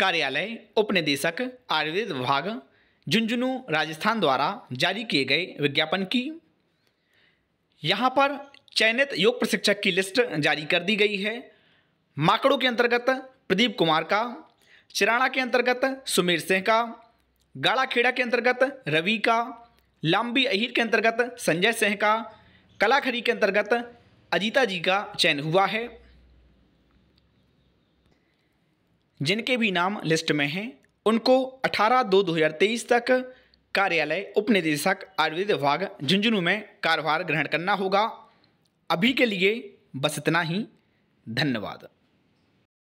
कार्यालय उपनिदेशक आयुर्वेद विभाग झुंझुनू राजस्थान द्वारा जारी किए गए विज्ञापन की यहाँ पर चयनित योग प्रशिक्षक की लिस्ट जारी कर दी गई है माकड़ों के अंतर्गत प्रदीप कुमार का चिराणा के अंतर्गत सुमेर सिंह का गाड़ाखेड़ा के अंतर्गत रवि का लाम्बी अहिर के अंतर्गत संजय सिंह का कलाखरी के अंतर्गत अजीता जी का चयन हुआ है जिनके भी नाम लिस्ट में हैं उनको 18 दो 2023 तक कार्यालय उपनिदेशक आयुर्वेद विभाग झुंझुनू में कारभार ग्रहण करना होगा अभी के लिए बस इतना ही धन्यवाद